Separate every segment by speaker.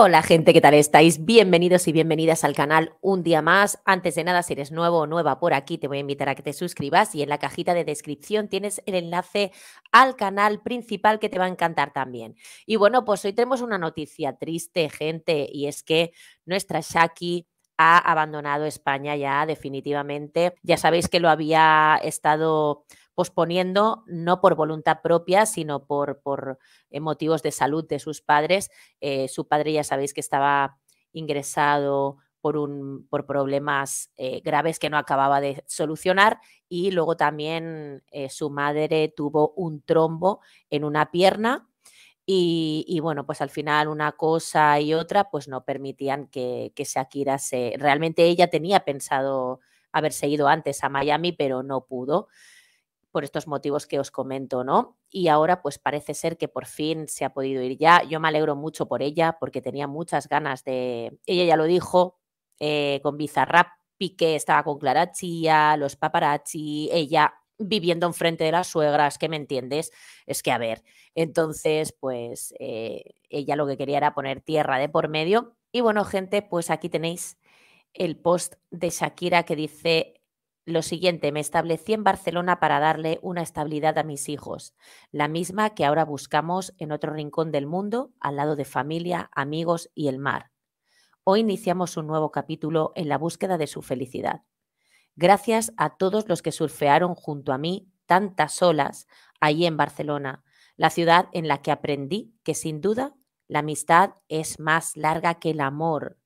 Speaker 1: Hola gente, ¿qué tal estáis? Bienvenidos y bienvenidas al canal un día más. Antes de nada, si eres nuevo o nueva por aquí, te voy a invitar a que te suscribas y en la cajita de descripción tienes el enlace al canal principal que te va a encantar también. Y bueno, pues hoy tenemos una noticia triste, gente, y es que nuestra Shaki ha abandonado España ya definitivamente. Ya sabéis que lo había estado posponiendo no por voluntad propia, sino por, eh, motivos de salud de sus padres. Eh, su padre ya sabéis que estaba ingresado por, problemas eh, graves que no acababa de solucionar y luego también su madre tuvo un trombo en una pierna y, bueno, pues al final una cosa y otra pues no permitían que, que Shakira se... Realmente ella tenía pensado haberse ido antes a Miami, pero no pudo por estos motivos que os comento, ¿no? Y ahora pues parece ser que por fin se ha podido ir ya. Yo me alegro mucho por ella porque tenía muchas ganas de... Ella ya lo dijo eh, con Bizarrap, Piqué estaba con Clarachia, los paparazzi, ella viviendo enfrente de las suegras, ¿Qué me entiendes, es que a ver, entonces pues eh, ella lo que quería era poner tierra de por medio. Y bueno, gente, pues aquí tenéis el post de Shakira que dice lo siguiente, me establecí en Barcelona para darle una estabilidad a mis hijos, la misma que ahora buscamos en otro rincón del mundo, al lado de familia, amigos y el mar. Hoy iniciamos un nuevo capítulo en la búsqueda de su felicidad. Gracias a todos los que surfearon junto a mí tantas olas allí en Barcelona, la ciudad en la que aprendí que sin duda la amistad es más larga que el amor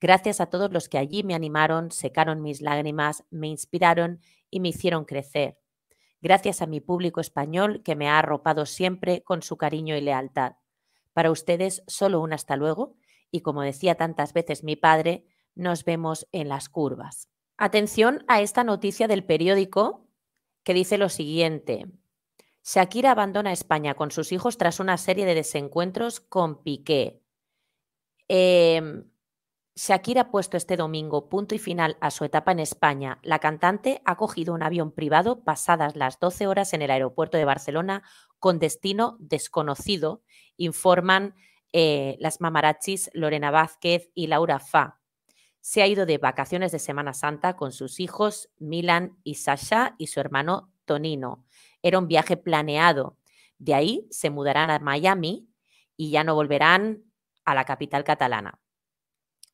Speaker 1: Gracias a todos los que allí me animaron, secaron mis lágrimas, me inspiraron y me hicieron crecer. Gracias a mi público español que me ha arropado siempre con su cariño y lealtad. Para ustedes solo un hasta luego y como decía tantas veces mi padre, nos vemos en las curvas. Atención a esta noticia del periódico que dice lo siguiente. Shakira abandona España con sus hijos tras una serie de desencuentros con Piqué. Em, Shakira ha puesto este domingo punto y final a su etapa en España. La cantante ha cogido un avión privado pasadas las 12 horas en el aeropuerto de Barcelona con destino desconocido, informan eh, las mamarachis Lorena Vázquez y Laura Fa. Se ha ido de vacaciones de Semana Santa con sus hijos Milan y Sasha y su hermano Tonino. Era un viaje planeado. De ahí se mudarán a Miami y ya no volverán a la capital catalana.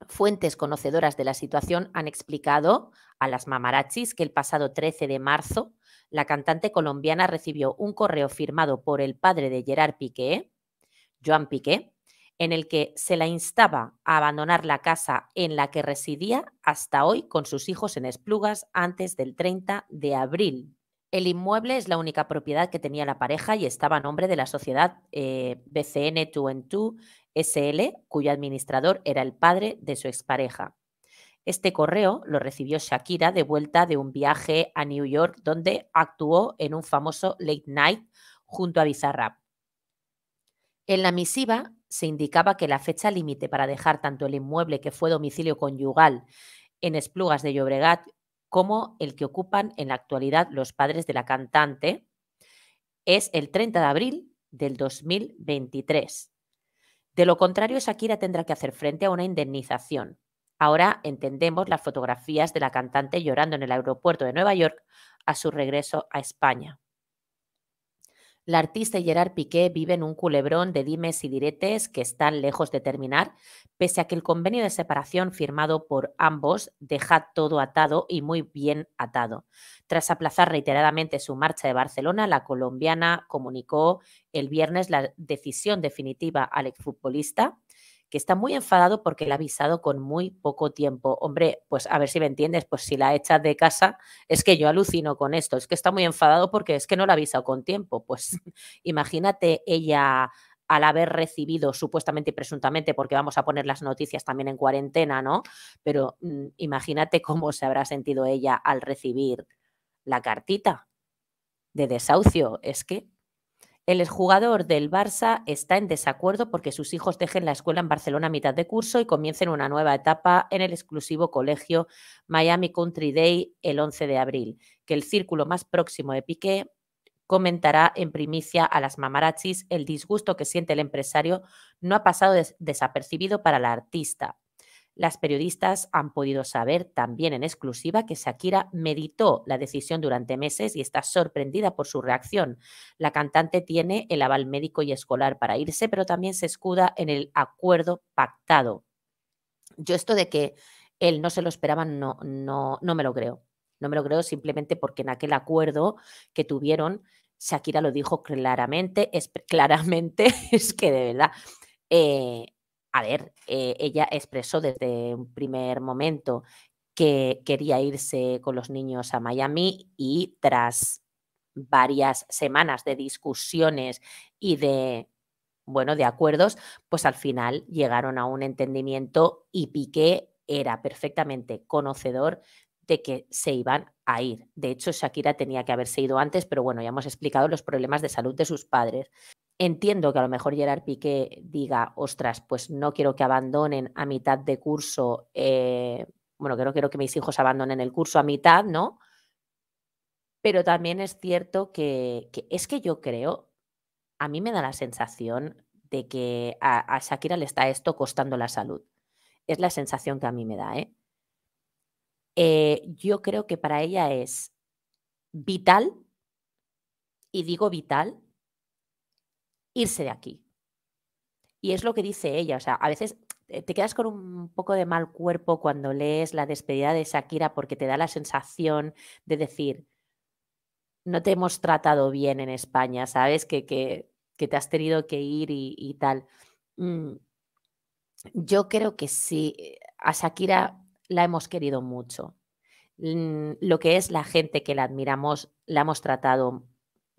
Speaker 1: Fuentes conocedoras de la situación han explicado a las mamarachis que el pasado 13 de marzo la cantante colombiana recibió un correo firmado por el padre de Gerard Piqué, Joan Piqué, en el que se la instaba a abandonar la casa en la que residía hasta hoy con sus hijos en Esplugas antes del 30 de abril. El inmueble es la única propiedad que tenía la pareja y estaba a nombre de la sociedad BCN 2 2 SL, cuyo administrador era el padre de su expareja. Este correo lo recibió Shakira de vuelta de un viaje a New York donde actuó en un famoso late night junto a Bizarrap. En la misiva se indicaba que la fecha límite para dejar tanto el inmueble que fue domicilio conyugal en Esplugas de Llobregat como el que ocupan en la actualidad los padres de la cantante es el 30 de abril del 2023 de lo contrario, Shakira tendrá que hacer frente a una indemnización. Ahora entendemos las fotografías de la cantante llorando en el aeropuerto de Nueva York a su regreso a España. La artista y Gerard Piqué viven un culebrón de dimes y diretes que están lejos de terminar, pese a que el convenio de separación firmado por ambos deja todo atado y muy bien atado. Tras aplazar reiteradamente su marcha de Barcelona, la colombiana comunicó el viernes la decisión definitiva al exfutbolista que está muy enfadado porque le ha avisado con muy poco tiempo. Hombre, pues a ver si me entiendes, pues si la echas de casa, es que yo alucino con esto, es que está muy enfadado porque es que no la ha avisado con tiempo. Pues imagínate ella al haber recibido supuestamente y presuntamente, porque vamos a poner las noticias también en cuarentena, ¿no? Pero mm, imagínate cómo se habrá sentido ella al recibir la cartita de desahucio. Es que el jugador del Barça está en desacuerdo porque sus hijos dejen la escuela en Barcelona a mitad de curso y comiencen una nueva etapa en el exclusivo colegio Miami Country Day el 11 de abril, que el círculo más próximo de Piqué comentará en primicia a las mamarachis el disgusto que siente el empresario no ha pasado desapercibido para la artista, las periodistas han podido saber también en exclusiva que Shakira meditó la decisión durante meses y está sorprendida por su reacción. La cantante tiene el aval médico y escolar para irse, pero también se escuda en el acuerdo pactado. Yo esto de que él no se lo esperaba no, no, no me lo creo. No me lo creo simplemente porque en aquel acuerdo que tuvieron, Shakira lo dijo claramente, es, claramente, es que de verdad, eh, a ver, eh, ella expresó desde un primer momento que quería irse con los niños a Miami y tras varias semanas de discusiones y de bueno, de acuerdos, pues al final llegaron a un entendimiento y Piqué era perfectamente conocedor de que se iban a ir. De hecho, Shakira tenía que haberse ido antes, pero bueno, ya hemos explicado los problemas de salud de sus padres. Entiendo que a lo mejor Gerard Piqué diga, ostras, pues no quiero que abandonen a mitad de curso, eh, bueno, que no quiero que mis hijos abandonen el curso a mitad, ¿no? Pero también es cierto que, es que yo creo, a mí me da la sensación de que a, Shakira le está esto costando la salud. Es la sensación que a mí me da, Eh, eh yo creo que para ella es vital, y digo vital irse de aquí. Y es lo que dice ella, o sea, a veces eh, te quedas con un poco de mal cuerpo cuando lees la despedida de Shakira porque te da la sensación de decir, no te hemos tratado bien en España, ¿sabes? Que, que, te has tenido que ir y, tal. Mm, yo creo que sí, a Shakira la hemos querido mucho. Mm, lo que es la gente que la admiramos, la hemos tratado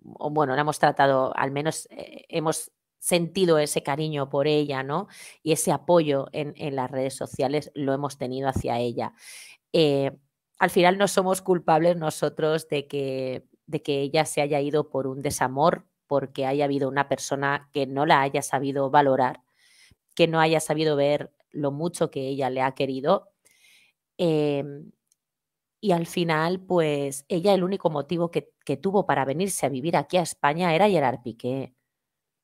Speaker 1: bueno, la hemos tratado, al menos eh, hemos sentido ese cariño por ella, ¿no? Y ese apoyo en, las redes sociales lo hemos tenido hacia ella. Eh, al final no somos culpables nosotros de que, de que ella se haya ido por un desamor, porque haya habido una persona que no la haya sabido valorar, que no haya sabido ver lo mucho que ella le ha querido. Eh, y al final, pues ella el único motivo que, tuvo para venirse a vivir aquí a España era Gerard Piqué.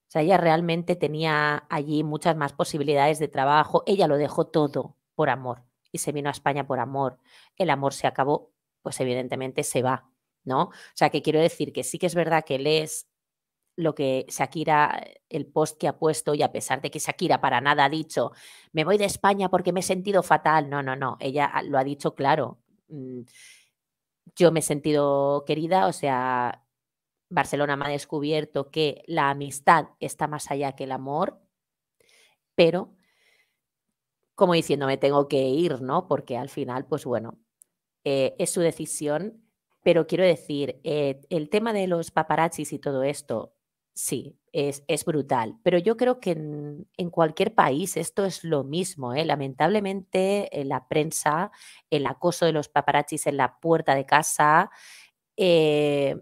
Speaker 1: O sea, ella realmente tenía allí muchas más posibilidades de trabajo. Ella lo dejó todo por amor y se vino a España por amor. El amor se acabó, pues evidentemente se va, ¿no? O sea, que quiero decir que sí que es verdad que lees lo que Shakira, el post que ha puesto, y a pesar de que Shakira para nada ha dicho, me voy de España porque me he sentido fatal, no, no, no, ella lo ha dicho claro, Mm, yo me he sentido querida, o sea, Barcelona me ha descubierto que la amistad está más allá que el amor, pero como diciéndome tengo que ir, ¿no? Porque al final, pues bueno, eh, es su decisión, pero quiero decir, eh, el tema de los paparazzis y todo esto, Sí, es, es, brutal. Pero yo creo que en, cualquier país esto es lo mismo. ¿eh? Lamentablemente, eh, la prensa, el acoso de los paparazzis en la puerta de casa, eh,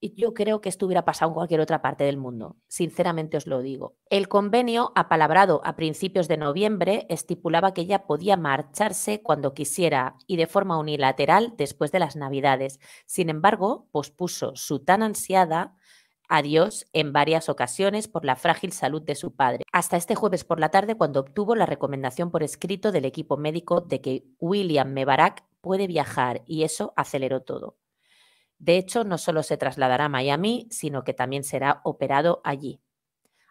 Speaker 1: yo creo que esto hubiera pasado en cualquier otra parte del mundo. Sinceramente os lo digo. El convenio, apalabrado a principios de noviembre, estipulaba que ella podía marcharse cuando quisiera y de forma unilateral después de las Navidades. Sin embargo, pospuso su tan ansiada adiós en varias ocasiones por la frágil salud de su padre, hasta este jueves por la tarde cuando obtuvo la recomendación por escrito del equipo médico de que William Mebarak puede viajar y eso aceleró todo. De hecho, no solo se trasladará a Miami, sino que también será operado allí.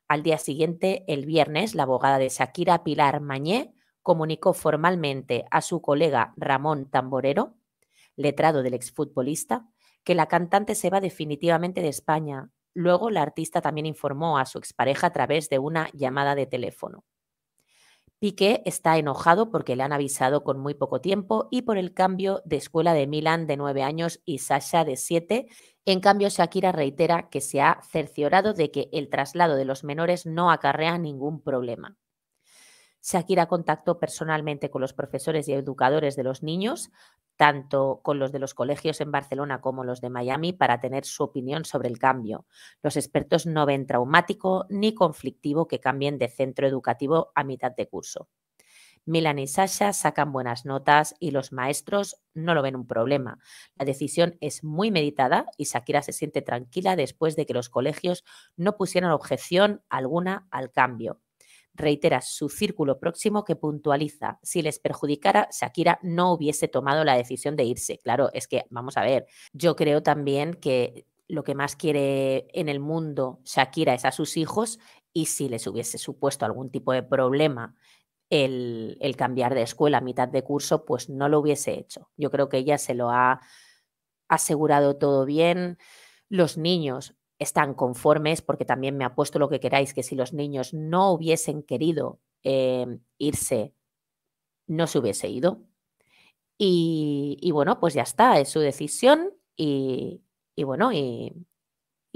Speaker 1: Al día siguiente, el viernes, la abogada de Shakira Pilar Mañé comunicó formalmente a su colega Ramón Tamborero, letrado del exfutbolista, que la cantante se va definitivamente de España Luego, la artista también informó a su expareja a través de una llamada de teléfono. Piqué está enojado porque le han avisado con muy poco tiempo y por el cambio de escuela de Milan de 9 años y Sasha de 7. En cambio, Shakira reitera que se ha cerciorado de que el traslado de los menores no acarrea ningún problema. Shakira contactó personalmente con los profesores y educadores de los niños, tanto con los de los colegios en Barcelona como los de Miami, para tener su opinión sobre el cambio. Los expertos no ven traumático ni conflictivo que cambien de centro educativo a mitad de curso. Milan y Sasha sacan buenas notas y los maestros no lo ven un problema. La decisión es muy meditada y Shakira se siente tranquila después de que los colegios no pusieran objeción alguna al cambio reitera su círculo próximo que puntualiza, si les perjudicara, Shakira no hubiese tomado la decisión de irse. Claro, es que, vamos a ver, yo creo también que lo que más quiere en el mundo Shakira es a sus hijos y si les hubiese supuesto algún tipo de problema el, el, cambiar de escuela a mitad de curso, pues no lo hubiese hecho. Yo creo que ella se lo ha asegurado todo bien. Los niños están conformes porque también me ha puesto lo que queráis, que si los niños no hubiesen querido em, irse, no se hubiese ido. Y, bueno, pues ya está, es su decisión y, bueno, y,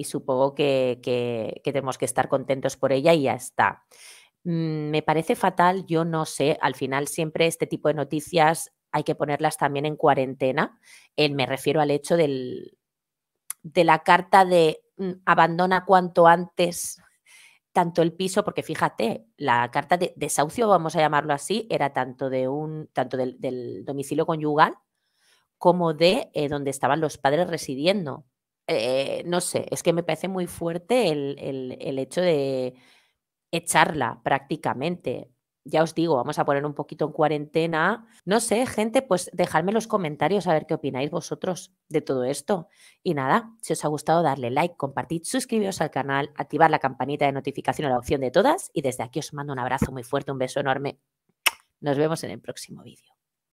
Speaker 1: supongo que, tenemos que estar contentos por ella y ya está. Mm, me parece fatal, yo no sé, al final siempre este tipo de noticias hay que ponerlas también en cuarentena. Eh, me refiero al hecho de la carta de Mm, abandona cuanto antes tanto el piso, porque fíjate, la carta de desahucio, vamos a llamarlo así, era tanto de un, tanto del, domicilio conyugal como de eh, donde estaban los padres residiendo. Eh, no sé, es que me parece muy fuerte el, el hecho de echarla prácticamente ya os digo, vamos a poner un poquito en cuarentena. No sé, gente, pues dejadme los comentarios a ver qué opináis vosotros de todo esto. Y nada, si os ha gustado, darle like, compartid, suscribiros al canal, activar la campanita de notificación a la opción de todas. Y desde aquí os mando un abrazo muy fuerte, un beso enorme. Nos vemos en el próximo vídeo.